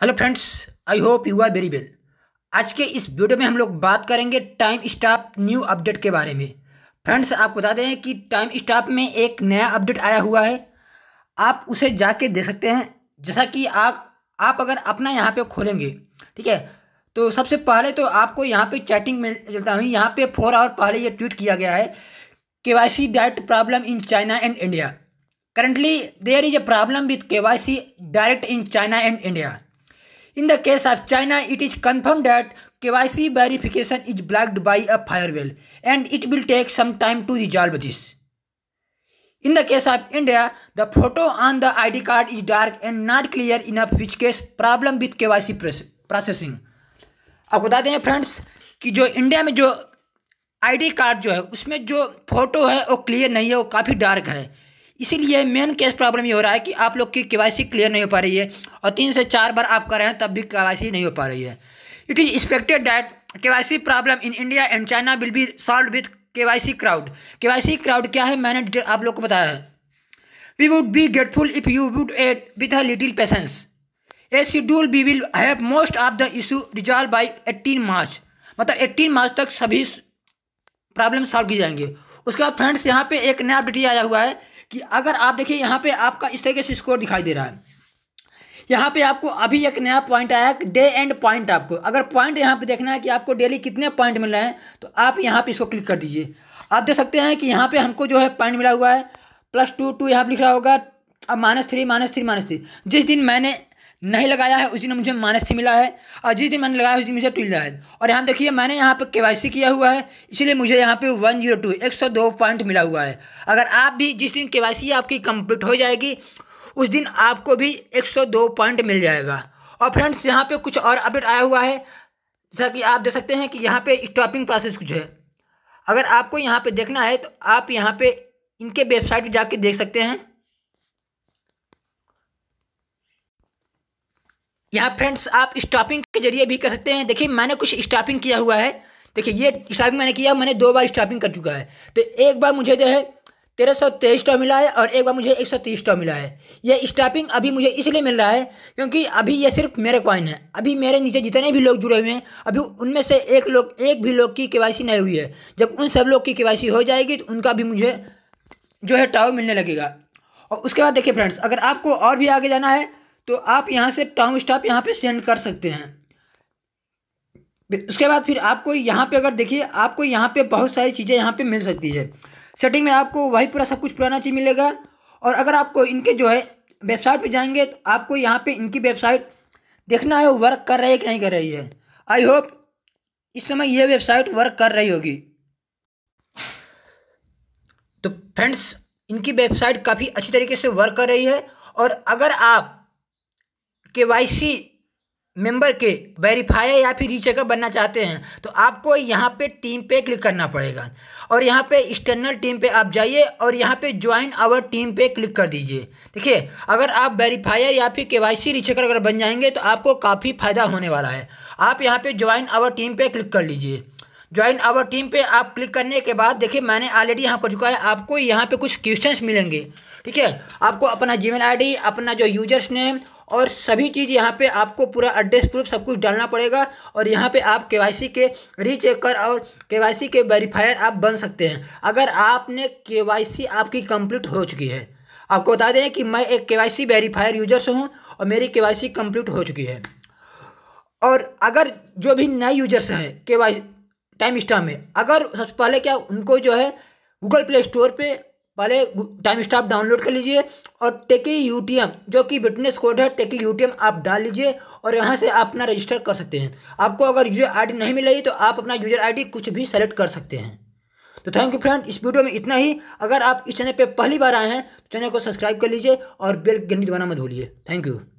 Hello friends I hope you are very well आज के इस वीडियो में हम लोग बात करेंगे टाइम स्टाफ न्यू अपडेट के बारे में फ्रेंड्स आपको बता दें कि टाइम स्टाफ में एक नया अपडेट आया हुआ है आप उसे जाके देख सकते हैं जैसा कि आप आप अगर अपना यहाँ पे खोलेंगे ठीक है तो सबसे पहले तो आपको यहाँ पे चैटिंग में चलता हूँ यहाँ पे फोर आवर पहले ये ट्वीट किया गया है K Y C direct problem in China and India currently there is a problem with K Y C direct in China and India In the case of China, it is confirmed that KYC verification is blocked by a firewall and it will take some time to resolve this. In the case of India, the photo on the ID card is dark and not clear enough which case problem with KYC processing. आपको बता दें friends कि जो India में जो ID card जो है उसमें जो फोटो है वो क्लियर नहीं है वो काफ़ी डार्क है इसीलिए मेन केस प्रॉब्लम ये हो रहा है कि आप लोग की के क्लियर नहीं हो पा रही है और तीन से चार बार आप कर रहे हैं तब भी के नहीं हो पा रही है it is expected that K problem in India and China will be solved with K crowd K crowd क्या है मैंने डिटेल आप लोग को बताया है we would be grateful if you would at with a little patience a schedule we will have most of the issue resolve by eighteen March मतलब eighteen मार्च तक सभी प्रॉब्लम सॉल्व की जाएंगे उसके बाद फ्रेंड्स यहाँ पे एक नया अपडेट आया हुआ है कि अगर आप देखिए यहाँ पे आपका इस तरीके से स्कोर दिखाई दे रहा है यहाँ पे आपको अभी एक नया पॉइंट आया डे एंड पॉइंट आपको अगर पॉइंट यहाँ पे देखना है कि आपको डेली कितने पॉइंट मिल रहे हैं तो आप यहाँ पे इसको क्लिक कर दीजिए आप देख सकते हैं कि यहाँ पे हमको जो है पॉइंट मिला हुआ है प्लस टू टू यहाँ पर लिख रहा होगा अब minus three minus three minus three जिस दिन मैंने नहीं लगाया है उस दिन मुझे माइनस थ्री मिला है और जिस दिन मैंने लगाया उस दिन मुझे टू मिला है और यहाँ देखिए मैंने यहाँ पर के किया हुआ है इसलिए मुझे यहाँ पे वन जीरो टू एक सौ दो पॉइंट मिला हुआ है अगर आप भी जिस दिन के आपकी कंप्लीट हो जाएगी उस दिन आपको भी एक सौ दो पॉइंट मिल जाएगा और फ्रेंड्स यहाँ पर कुछ और अपडेट आया हुआ है जैसा कि आप देख सकते हैं कि यहाँ पर स्टॉपिंग प्रोसेस कुछ है अगर आपको यहाँ पर देखना है तो आप यहाँ पर इनके वेबसाइट पर जाके देख सकते हैं यहाँ फ्रेंड्स आप स्टॉपिंग के जरिए भी कर सकते हैं देखिए मैंने कुछ स्टॉपिंग किया हुआ है देखिए ये स्टॉपिंग मैंने किया मैंने दो बार स्टॉपिंग कर चुका है तो एक बार मुझे जो है तेरह सौ तेईस स्टॉक मिला है और एक बार मुझे एक सौ तीस स्टॉप मिला है ये स्टॉपिंग अभी मुझे इसलिए मिल रहा है क्योंकि अभी ये सिर्फ मेरे कॉइन है अभी मेरे नीचे जितने भी लोग जुड़े हुए हैं अभी उनमें से एक लोग एक भी लोग की केवाईसी नहीं हुई है जब उन सब लोग की केवाईसी हो जाएगी तो उनका भी मुझे जो है टाव मिलने लगेगा और उसके बाद देखिए फ्रेंड्स अगर आपको और भी आगे जाना है तो आप यहाँ से टर्म स्टाफ यहाँ पे सेंड कर सकते हैं उसके बाद फिर आपको यहाँ पे अगर देखिए आपको यहाँ पे बहुत सारी चीज़ें यहाँ पे मिल सकती है सेटिंग में आपको वही पूरा सब कुछ पुराना चीज़ मिलेगा और अगर आपको इनके जो है वेबसाइट पे जाएंगे तो आपको यहाँ पे इनकी वेबसाइट देखना है वर्क कर रही है कि नहीं कर रही है आई होप इस समय यह वेबसाइट वर्क कर रही होगी तो फ्रेंड्स इनकी वेबसाइट काफ़ी अच्छी तरीके से वर्क कर रही है और अगर आप केवाईसी मेंबर के वेरीफायर या फिर रीचेकर बनना चाहते हैं तो आपको यहाँ पे टीम पे क्लिक करना पड़ेगा और यहाँ पे एक्सटर्नल टीम पे आप जाइए और यहाँ पे ज्वाइन आवर टीम पे क्लिक कर दीजिए देखिए अगर आप वेरीफायर या फिर केवाईसी रीचेकर अगर बन जाएंगे तो आपको काफ़ी फ़ायदा होने वाला है आप यहाँ पर ज्वाइन आवर टीम पर क्लिक कर लीजिए ज्वाइन आवर टीम पर आप क्लिक करने के बाद देखिए मैंने ऑलरेडी यहाँ पर चुका है आपको यहाँ पर कुछ क्वेश्चन मिलेंगे ठीक है आपको अपना जीमेल आईडी अपना जो यूजर्स नेम और सभी चीज़ यहाँ पे आपको पूरा एड्रेस प्रूफ सब कुछ डालना पड़ेगा और यहाँ पे आप के वाई के रीचेकर और के वाई के वेरीफायर आप बन सकते हैं अगर आपने के आपकी कंप्लीट हो चुकी है आपको बता दें कि मैं एक के वेरीफायर यूजर से हूँ और मेरी के कंप्लीट हो चुकी है और अगर जो भी नए यूजर्स हैं के टाइम स्टाम में अगर सबसे पहले क्या उनको जो है गूगल प्ले स्टोर पर पहले टाइम स्टाफ डाउनलोड कर लीजिए और टेकी यूटीएम जो कि बिटनेस कोड है टेकी यूटीएम आप डाल लीजिए और यहाँ से आप अपना रजिस्टर कर सकते हैं आपको अगर यूजर आईडी नहीं मिल रही तो आप अपना यूजर आईडी कुछ भी सेलेक्ट कर सकते हैं तो थैंक यू फ्रेंड इस वीडियो में इतना ही अगर आप इस चैनल पर पहली बार आए हैं तो चैनल को सब्सक्राइब कर लीजिए और बेल घंटी दबाना मत भूलिए थैंक यू